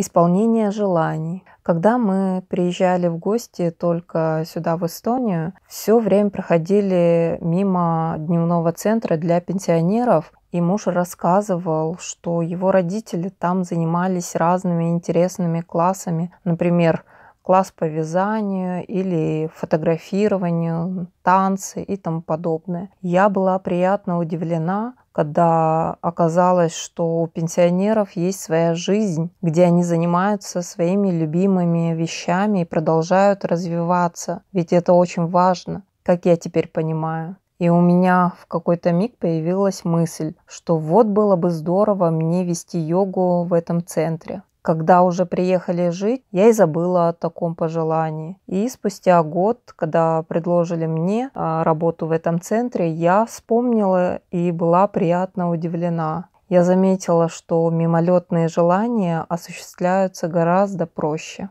исполнение желаний. Когда мы приезжали в гости только сюда, в Эстонию, все время проходили мимо дневного центра для пенсионеров, и муж рассказывал, что его родители там занимались разными интересными классами, например, класс по вязанию или фотографированию, танцы и тому подобное. Я была приятно удивлена, когда оказалось, что у пенсионеров есть своя жизнь, где они занимаются своими любимыми вещами и продолжают развиваться. Ведь это очень важно, как я теперь понимаю. И у меня в какой-то миг появилась мысль, что вот было бы здорово мне вести йогу в этом центре. Когда уже приехали жить, я и забыла о таком пожелании. И спустя год, когда предложили мне а, работу в этом центре, я вспомнила и была приятно удивлена. Я заметила, что мимолетные желания осуществляются гораздо проще.